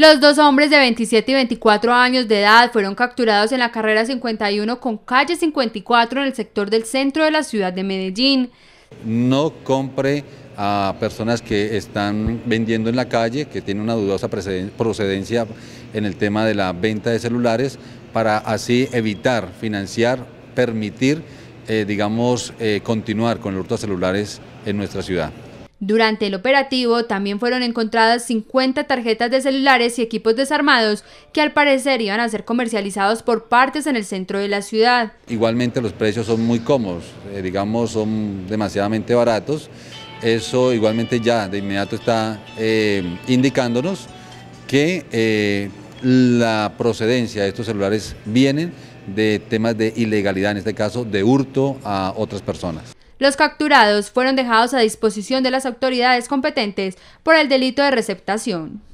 Los dos hombres de 27 y 24 años de edad fueron capturados en la carrera 51 con calle 54 en el sector del centro de la ciudad de Medellín. No compre a personas que están vendiendo en la calle, que tienen una dudosa procedencia en el tema de la venta de celulares, para así evitar, financiar, permitir, eh, digamos, eh, continuar con el hurto de celulares en nuestra ciudad. Durante el operativo también fueron encontradas 50 tarjetas de celulares y equipos desarmados que al parecer iban a ser comercializados por partes en el centro de la ciudad. Igualmente los precios son muy cómodos, eh, digamos son demasiadamente baratos. Eso igualmente ya de inmediato está eh, indicándonos que eh, la procedencia de estos celulares vienen de temas de ilegalidad, en este caso de hurto a otras personas. Los capturados fueron dejados a disposición de las autoridades competentes por el delito de receptación.